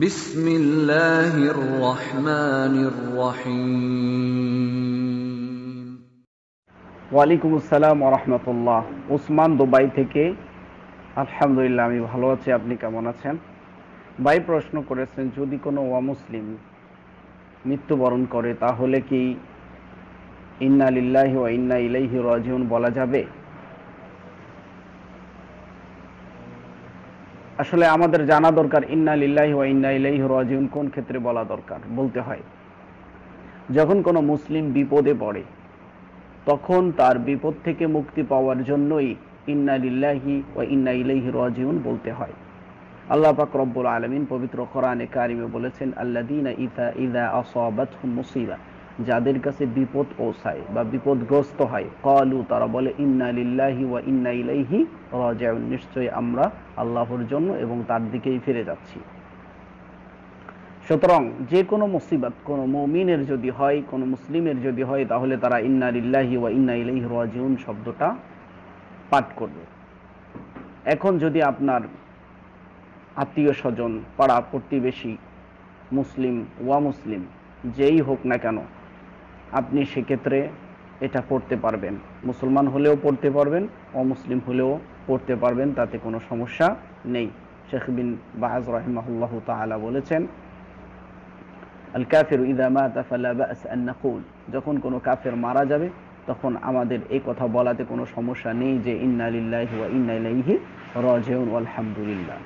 বিসমিল্লাহির ওয়ালাইকুম আসসালাম রহমতুল্লাহ ওসমান দুবাই থেকে আলহামদুলিল্লাহ আমি ভালো আছি আপনি কেমন আছেন ভাই প্রশ্ন করেছেন যদি কোনো ওয়া মুসলিম মৃত্যুবরণ করে তাহলে কি ইন্না লিল্লাহি ও ইন্না ইলাইহি রাজিউন বলা যাবে আসলে আমাদের জানা দরকার ইন্না লিল্লাহি ওয়া ইন্না ইলাইহি রাজিউন কোন ক্ষেত্রে বলা দরকার বলতে হয় যখন কোনো মুসলিম বিপদে পড়ে তখন তার বিপদ থেকে মুক্তি পাওয়ার জন্যই ইন্না লিল্লাহি ওয়া ইন্না ইলাইহি রাজিউন বলতে হয় আল্লাহ পাক রব্বুল আলামিন পবিত্র কোরআনে কারিমে বলেছেন আল্লাদিনা ইযা ইদা আসাবাতহুম মুসিবা যাদের কাছে বিপদ ওসায় বা বিপদগ্রস্ত হয় কলু তারা বলে ইন্না লিল্লাহি ওয়া ইন্না ইলাইহি রাজিউন নিশ্চয়ই আমরা আল্লাহর জন্য এবং তার দিকেই ফিরে যাচ্ছি সুতরাং যে কোনো মুসিবত কোন মুমিনের যদি হয় কোন মুসলিমের যদি হয় তাহলে তারা ইন্না লিল্লাহি ওয়া ইন্না ইলাইহি রাজিউন শব্দটা পাঠ করবে এখন যদি আপনার আত্মীয় স্বজন পাড়া প্রতিবেশী মুসলিম ওয়া মুসলিম যেই হোক না কেন আপনি সেক্ষেত্রে এটা পড়তে পারবেন মুসলমান হলেও পড়তে পারবেন অমুসলিম হলেও পড়তে পারবেন তাতে কোনো সমস্যা নেই শেখ বিন বাহাজ রহমাহুল্লাহ তালা বলেছেন আল কাফের ইদামাতফুল যখন কোনো কাফের মারা যাবে তখন আমাদের এই কথা বলাতে কোনো সমস্যা নেই যে ইন্নালিল্লাহি ওয়া ইন্নাইলাইহি রাজিউন আলহামদুলিল্লাহ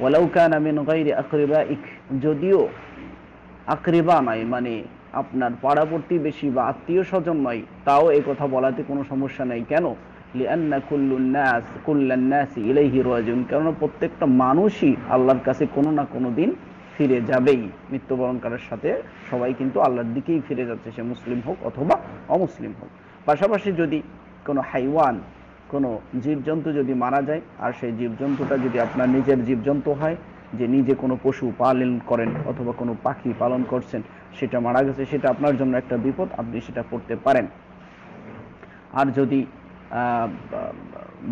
ওয়ালাউ কানা মিন গায়রি আকরিবাইক যদিও আকরিবা নয় মানে আপনার পাড়া বেশি বা আত্মীয় স্বজন নয় তাও এই কথা বলাতে কোনো সমস্যা নেই কেন লিআন্না কুল্লুন্নাস কুল্লান্নাসি ইলাইহি রাজিউন প্রত্যেকটা মানুষই আল্লাহর কাছে কোনো না কোনো দিন ফিরে যাবেই মৃত্যুবরণকারের সাথে সবাই কিন্তু আল্লাহর দিকেই ফিরে যাচ্ছে সে মুসলিম হোক অথবা অমুসলিম হোক পাশাপাশি যদি কোনো হাইওয়ান কোনো জীবজন্তু যদি মারা যায় আর সেই জীবজন্তুটা যদি আপনার নিজের জীবজন্তু হয় যে নিজে কোনো পশু পালন করেন অথবা কোনো পাখি পালন করছেন সেটা মারা গেছে সেটা আপনার জন্য একটা বিপদ আপনি সেটা পড়তে পারেন আর যদি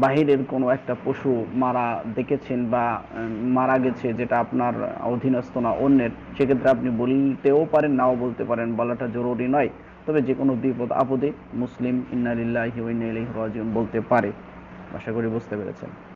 বাহিরের কোনো একটা পশু মারা দেখেছেন বা মারা গেছে যেটা আপনার অধীনস্থ না অন্যের সেক্ষেত্রে আপনি বলতেও পারেন নাও বলতে পারেন বলাটা জরুরি নয় তবে যে কোনো বিপদ আপদে মুসলিম ইন্নালিল্লাহি ওয়াইনাইলাহি রাজিউন বলতে পারে আশা করি বুঝতে পেরেছেন